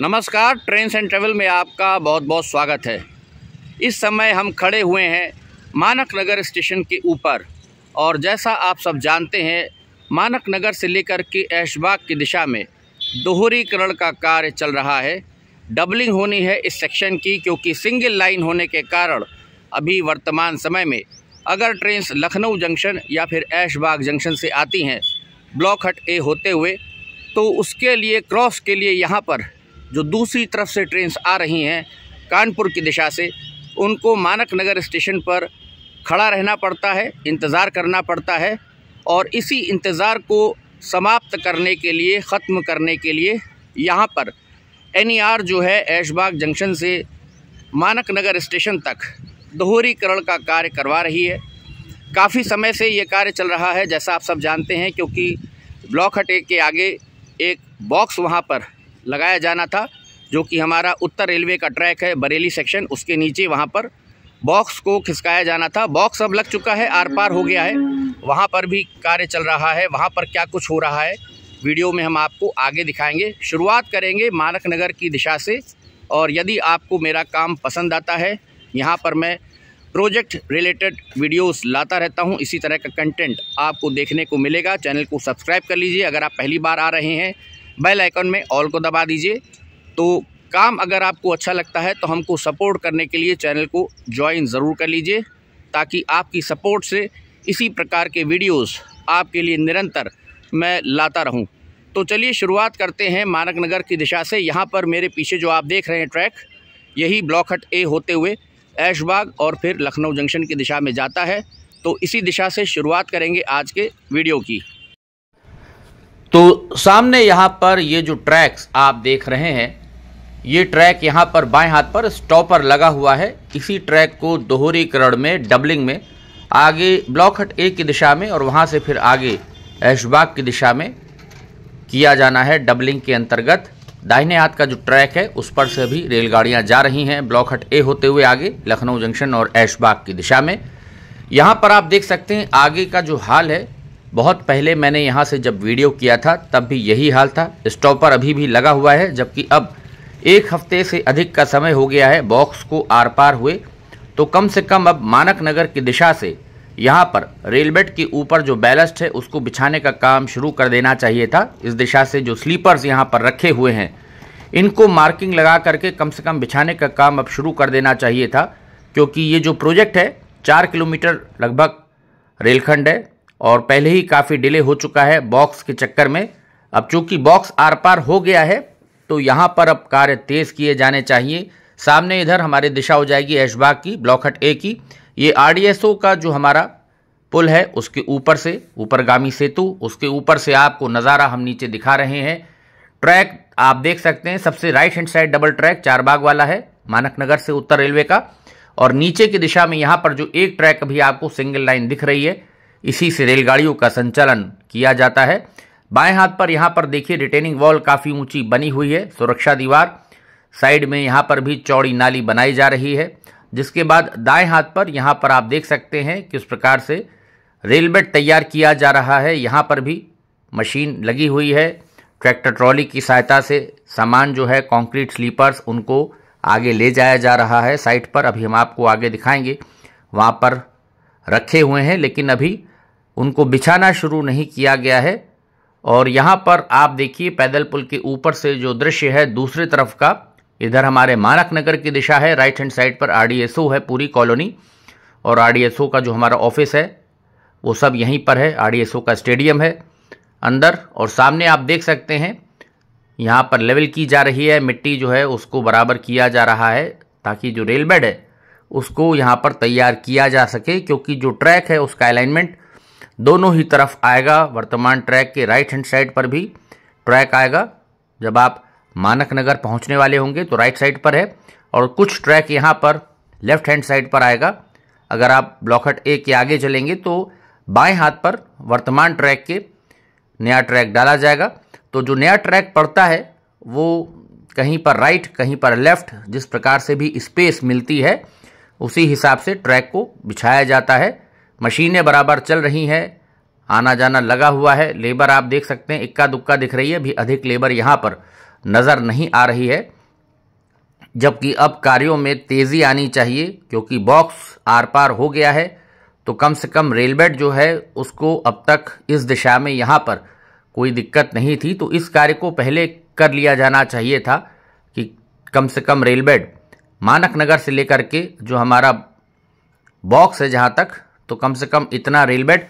नमस्कार train and travel में आपका बहुत बहुत स्वागत है इस समय हम खड़े हुए हैं मानक नगर स्टेशन के ऊपर और जैसा आप सब जानते हैं मानक नगर से लेकर के ऐशबाग की दिशा में दोहरीकरण का कार्य चल रहा है डबलिंग होनी है इस सेक्शन की क्योंकि सिंगल लाइन होने के कारण अभी वर्तमान समय में अगर ट्रेन लखनऊ जंक्शन या फिर ऐशबाग जंक्शन से आती हैं ब्लॉक हट ए होते हुए तो उसके लिए क्रॉस के लिए यहाँ पर जो दूसरी तरफ से ट्रेन्स आ रही हैं कानपुर की दिशा से उनको मानक नगर स्टेशन पर खड़ा रहना पड़ता है इंतज़ार करना पड़ता है और इसी इंतज़ार को समाप्त करने के लिए ख़त्म करने के लिए यहाँ पर एन जो है ऐशबाग जंक्शन से मानक नगर स्टेशन तक दोहरीकरण का कार्य करवा रही है काफ़ी समय से ये कार्य चल रहा है जैसा आप सब जानते हैं क्योंकि ब्लॉक हटे के आगे एक बॉक्स वहाँ पर लगाया जाना था जो कि हमारा उत्तर रेलवे का ट्रैक है बरेली सेक्शन उसके नीचे वहाँ पर बॉक्स को खिसकाया जाना था बॉक्स अब लग चुका है आर पार हो गया है वहाँ पर भी कार्य चल रहा है वहाँ पर क्या कुछ हो रहा है वीडियो में हम आपको आगे दिखाएंगे शुरुआत करेंगे मानक नगर की दिशा से और यदि आपको मेरा काम पसंद आता है यहाँ पर मैं प्रोजेक्ट रिलेटेड वीडियोस लाता रहता हूँ इसी तरह का कंटेंट आपको देखने को मिलेगा चैनल को सब्सक्राइब कर लीजिए अगर आप पहली बार आ रहे हैं बेल आइकन में ऑल को दबा दीजिए तो काम अगर आपको अच्छा लगता है तो हमको सपोर्ट करने के लिए चैनल को ज्वाइन ज़रूर कर लीजिए ताकि आपकी सपोर्ट से इसी प्रकार के वीडियोस आपके लिए निरंतर मैं लाता रहूं। तो चलिए शुरुआत करते हैं मानक नगर की दिशा से यहाँ पर मेरे पीछे जो आप देख रहे हैं ट्रैक यही ब्लॉक हट ए होते हुए ऐशबाग और फिर लखनऊ जंक्शन की दिशा में जाता है तो इसी दिशा से शुरुआत करेंगे आज के वीडियो की तो सामने यहाँ पर ये जो ट्रैक्स आप देख रहे हैं ये ट्रैक यहाँ पर बाएं हाथ पर स्टॉपर लगा हुआ है इसी ट्रैक को दोहरीकरण में डबलिंग में आगे ब्लॉक हट ए की दिशा में और वहाँ से फिर आगे ऐशबाग की दिशा में किया जाना है डबलिंग के अंतर्गत दाहिने हाथ का जो ट्रैक है उस पर से भी रेलगाड़ियाँ जा रही हैं ब्लॉक हट ए होते हुए आगे लखनऊ जंक्शन और ऐशबाग की दिशा में यहाँ पर आप देख सकते हैं आगे का जो हाल है बहुत पहले मैंने यहाँ से जब वीडियो किया था तब भी यही हाल था स्टॉपर अभी भी लगा हुआ है जबकि अब एक हफ्ते से अधिक का समय हो गया है बॉक्स को आर पार हुए तो कम से कम अब मानक नगर की दिशा से यहाँ पर रेलबेट के ऊपर जो बैलस्ट है उसको बिछाने का काम शुरू कर देना चाहिए था इस दिशा से जो स्लीपर्स यहाँ पर रखे हुए हैं इनको मार्किंग लगा करके कम से कम बिछाने का काम अब शुरू कर देना चाहिए था क्योंकि ये जो प्रोजेक्ट है चार किलोमीटर लगभग रेलखंड है और पहले ही काफ़ी डिले हो चुका है बॉक्स के चक्कर में अब चूंकि बॉक्स आर पार हो गया है तो यहाँ पर अब कार्य तेज़ किए जाने चाहिए सामने इधर हमारे दिशा हो जाएगी ऐशबाग की हट ए की ये आर का जो हमारा पुल है उसके ऊपर से ऊपरगामी सेतु उसके ऊपर से आपको नज़ारा हम नीचे दिखा रहे हैं ट्रैक आप देख सकते हैं सबसे right hand side double track चार बाग वाला है मानक नगर से उत्तर रेलवे का और नीचे की दिशा में यहाँ पर जो एक ट्रैक अभी आपको सिंगल लाइन दिख रही है इसी से रेलगाड़ियों का संचालन किया जाता है बाएं हाथ पर यहाँ पर देखिए रिटेनिंग वॉल काफ़ी ऊंची बनी हुई है सुरक्षा दीवार साइड में यहाँ पर भी चौड़ी नाली बनाई जा रही है जिसके बाद दाएं हाथ पर यहाँ पर आप देख सकते हैं किस प्रकार से रेलबेड तैयार किया जा रहा है यहाँ पर भी मशीन लगी हुई है ट्रैक्टर ट्रॉली की सहायता से सामान जो है कॉन्क्रीट स्लीपर्स उनको आगे ले जाया जा रहा है साइट पर अभी हम आपको आगे दिखाएंगे वहाँ पर रखे हुए हैं लेकिन अभी उनको बिछाना शुरू नहीं किया गया है और यहाँ पर आप देखिए पैदल पुल के ऊपर से जो दृश्य है दूसरी तरफ का इधर हमारे मानक नगर की दिशा है राइट हैंड साइड पर आरडीएसओ है पूरी कॉलोनी और आरडीएसओ का जो हमारा ऑफिस है वो सब यहीं पर है आरडीएसओ का स्टेडियम है अंदर और सामने आप देख सकते हैं यहाँ पर लेवल की जा रही है मिट्टी जो है उसको बराबर किया जा रहा है ताकि जो रेल बेड है उसको यहाँ पर तैयार किया जा सके क्योंकि जो ट्रैक है उसका अलाइनमेंट दोनों ही तरफ आएगा वर्तमान ट्रैक के राइट हैंड साइड पर भी ट्रैक आएगा जब आप मानक नगर पहुंचने वाले होंगे तो राइट साइड पर है और कुछ ट्रैक यहाँ पर लेफ्ट हैंड साइड पर आएगा अगर आप ब्लॉकट ए के आगे चलेंगे तो बाएं हाथ पर वर्तमान ट्रैक के नया ट्रैक डाला जाएगा तो जो नया ट्रैक पड़ता है वो कहीं पर राइट कहीं पर लेफ्ट जिस प्रकार से भी स्पेस मिलती है उसी हिसाब से ट्रैक को बिछाया जाता है मशीनें बराबर चल रही हैं आना जाना लगा हुआ है लेबर आप देख सकते हैं इक्का दुक्का दिख रही है भी अधिक लेबर यहाँ पर नज़र नहीं आ रही है जबकि अब कार्यों में तेज़ी आनी चाहिए क्योंकि बॉक्स आर पार हो गया है तो कम से कम रेलबेड जो है उसको अब तक इस दिशा में यहाँ पर कोई दिक्कत नहीं थी तो इस कार्य को पहले कर लिया जाना चाहिए था कि कम से कम रेलबेड मानक नगर से लेकर के जो हमारा बॉक्स है जहाँ तक तो कम से कम इतना रेल बेड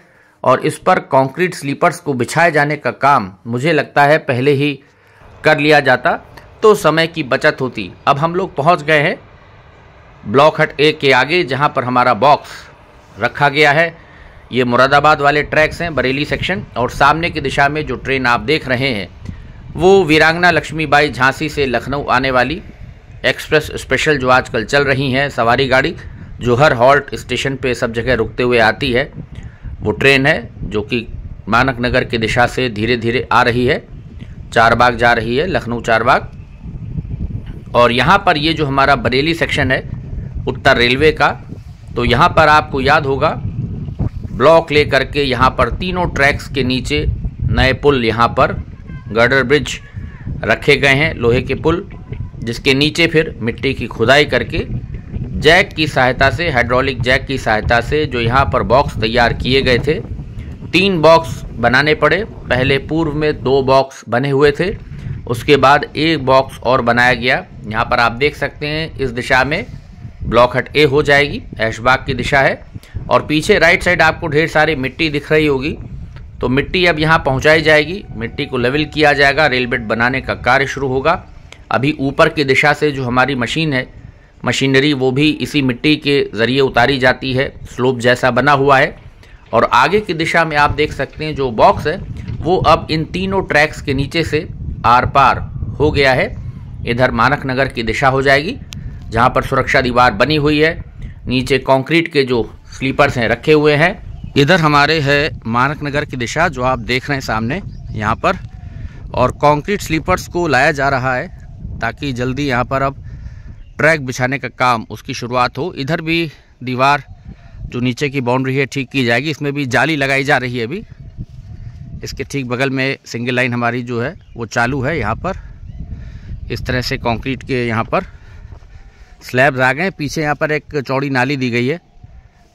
और इस पर कंक्रीट स्लीपर्स को बिछाए जाने का काम मुझे लगता है पहले ही कर लिया जाता तो समय की बचत होती अब हम लोग पहुंच गए हैं ब्लॉक हट ए के आगे जहां पर हमारा बॉक्स रखा गया है ये मुरादाबाद वाले ट्रैक्स हैं बरेली सेक्शन और सामने की दिशा में जो ट्रेन आप देख रहे हैं वो वीरांगना लक्ष्मीबाई झांसी से लखनऊ आने वाली एक्सप्रेस स्पेशल जो आजकल चल रही हैं सवारी गाड़ी जो हर हॉल्ट स्टेशन पे सब जगह रुकते हुए आती है वो ट्रेन है जो कि मानक नगर की दिशा से धीरे धीरे आ रही है चार बाग जा रही है लखनऊ चार बाग और यहाँ पर ये जो हमारा बरेली सेक्शन है उत्तर रेलवे का तो यहाँ पर आपको याद होगा ब्लॉक ले करके यहाँ पर तीनों ट्रैक्स के नीचे नए पुल यहाँ पर गर्डर ब्रिज रखे गए हैं लोहे के पुल जिसके नीचे फिर मिट्टी की खुदाई करके जैक की सहायता से हाइड्रोलिक जैक की सहायता से जो यहाँ पर बॉक्स तैयार किए गए थे तीन बॉक्स बनाने पड़े पहले पूर्व में दो बॉक्स बने हुए थे उसके बाद एक बॉक्स और बनाया गया यहाँ पर आप देख सकते हैं इस दिशा में ब्लॉक हट ए हो जाएगी ऐशबाग की दिशा है और पीछे राइट साइड आपको ढेर सारी मिट्टी दिख रही होगी तो मिट्टी अब यहाँ पहुँचाई जाएगी मिट्टी को लेवल किया जाएगा रेल बेड बनाने का कार्य शुरू होगा अभी ऊपर की दिशा से जो हमारी मशीन है मशीनरी वो भी इसी मिट्टी के ज़रिए उतारी जाती है स्लोप जैसा बना हुआ है और आगे की दिशा में आप देख सकते हैं जो बॉक्स है वो अब इन तीनों ट्रैक्स के नीचे से आर पार हो गया है इधर मानक नगर की दिशा हो जाएगी जहाँ पर सुरक्षा दीवार बनी हुई है नीचे कॉन्क्रीट के जो स्लीपर्स हैं रखे हुए हैं इधर हमारे है मानक नगर की दिशा जो आप देख रहे हैं सामने यहाँ पर और कंक्रीट स्लीपर्स को लाया जा रहा है ताकि जल्दी यहाँ पर अब ट्रैक बिछाने का काम उसकी शुरुआत हो इधर भी दीवार जो नीचे की बाउंड्री है ठीक की जाएगी इसमें भी जाली लगाई जा रही है अभी इसके ठीक बगल में सिंगल लाइन हमारी जो है वो चालू है यहाँ पर इस तरह से कंक्रीट के यहाँ पर स्लैब्स आ गए पीछे यहाँ पर एक चौड़ी नाली दी गई है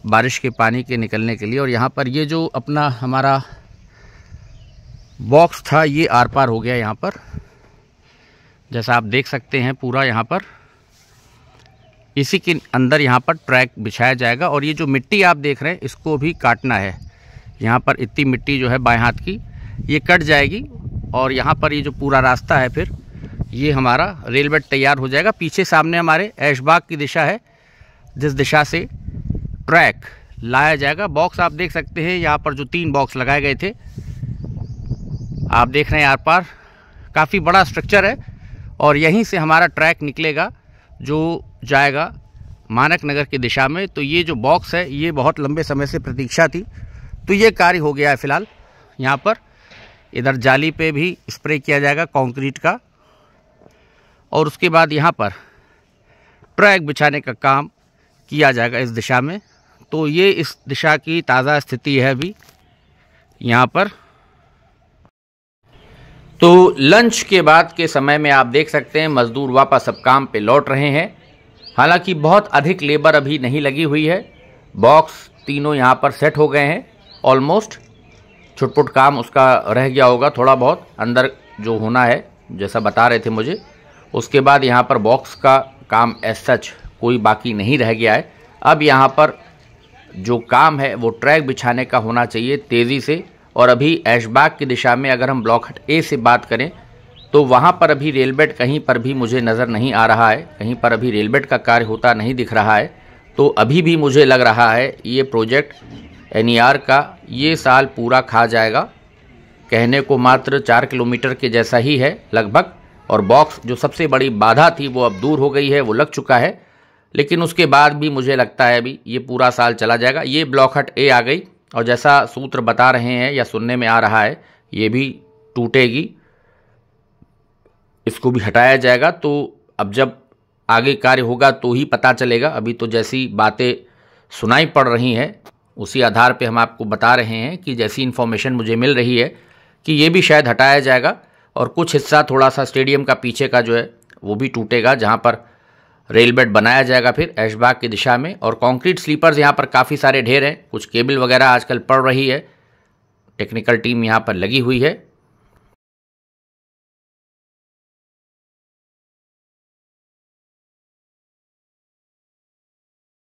बारिश के पानी के निकलने के लिए और यहाँ पर ये जो अपना हमारा बॉक्स था ये आर पार हो गया यहाँ पर जैसा आप देख सकते हैं पूरा यहाँ पर इसी के अंदर यहाँ पर ट्रैक बिछाया जाएगा और ये जो मिट्टी आप देख रहे हैं इसको भी काटना है यहाँ पर इतनी मिट्टी जो है बाएँ हाथ की ये कट जाएगी और यहाँ पर ये जो पूरा रास्ता है फिर ये हमारा रेलवे तैयार हो जाएगा पीछे सामने हमारे ऐशबाग की दिशा है जिस दिशा से ट्रैक लाया जाएगा बॉक्स आप देख सकते हैं यहाँ पर जो तीन बॉक्स लगाए गए थे आप देख रहे हैं यहाँ पर काफ़ी बड़ा स्ट्रक्चर है और यहीं से हमारा ट्रैक निकलेगा जो जाएगा मानक नगर की दिशा में तो ये जो बॉक्स है ये बहुत लंबे समय से प्रतीक्षा थी तो ये कार्य हो गया है फिलहाल यहाँ पर इधर जाली पे भी स्प्रे किया जाएगा कंक्रीट का और उसके बाद यहाँ पर ट्रैक बिछाने का काम किया जाएगा इस दिशा में तो ये इस दिशा की ताज़ा स्थिति है अभी यहाँ पर तो लंच के बाद के समय में आप देख सकते हैं मजदूर वापस अब काम पे लौट रहे हैं हालांकि बहुत अधिक लेबर अभी नहीं लगी हुई है बॉक्स तीनों यहाँ पर सेट हो गए हैं ऑलमोस्ट छुटपुट काम उसका रह गया होगा थोड़ा बहुत अंदर जो होना है जैसा बता रहे थे मुझे उसके बाद यहाँ पर बॉक्स का काम एज सच कोई बाकी नहीं रह गया है अब यहाँ पर जो काम है वो ट्रैक बिछाने का होना चाहिए तेज़ी से और अभी ऐशबाग की दिशा में अगर हम ब्लॉक हट ए से बात करें तो वहाँ पर अभी रेलबेड कहीं पर भी मुझे नज़र नहीं आ रहा है कहीं पर अभी रेलबेड का कार्य होता नहीं दिख रहा है तो अभी भी मुझे लग रहा है ये प्रोजेक्ट एन का ये साल पूरा खा जाएगा कहने को मात्र चार किलोमीटर के जैसा ही है लगभग और बॉक्स जो सबसे बड़ी बाधा थी वो अब दूर हो गई है वो लग चुका है लेकिन उसके बाद भी मुझे लगता है अभी ये पूरा साल चला जाएगा ये ब्लॉक हट ए आ गई और जैसा सूत्र बता रहे हैं या सुनने में आ रहा है ये भी टूटेगी इसको भी हटाया जाएगा तो अब जब आगे कार्य होगा तो ही पता चलेगा अभी तो जैसी बातें सुनाई पड़ रही हैं उसी आधार पे हम आपको बता रहे हैं कि जैसी इन्फॉर्मेशन मुझे मिल रही है कि ये भी शायद हटाया जाएगा और कुछ हिस्सा थोड़ा सा स्टेडियम का पीछे का जो है वो भी टूटेगा जहाँ पर रेल बेड बनाया जाएगा फिर ऐशबाग की दिशा में और कंक्रीट स्लीपर्स यहाँ पर काफ़ी सारे ढेर हैं कुछ केबल वगैरह आजकल पड़ रही है टेक्निकल टीम यहाँ पर लगी हुई है